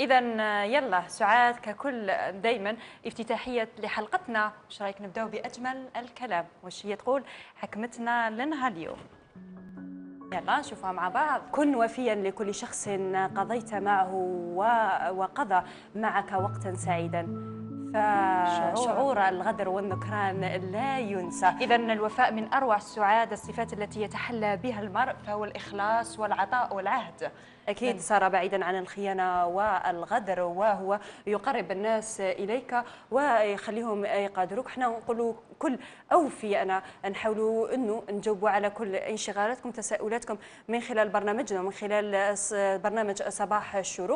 اذا يلا سعاد ككل دائما افتتاحيه لحلقتنا ايش رايك نبداو باجمل الكلام واش هي تقول حكمتنا لنها اليوم يلا نشوفها مع بعض كن وفيا لكل شخص قضيت معه وقضى معك وقتا سعيدا فشعور الغدر والنكران لا ينسى إذا الوفاء من أروع السعادة الصفات التي يتحلى بها المرء فهو الإخلاص والعطاء والعهد أكيد صار بعيدا عن الخيانة والغدر وهو يقرب الناس إليك ويخليهم يقدروك حنا نقولوا كل أوفي أنا نحاولوا أنه نجاوبوا على كل انشغالاتكم تساؤلاتكم من خلال برنامجنا من خلال برنامج صباح الشروق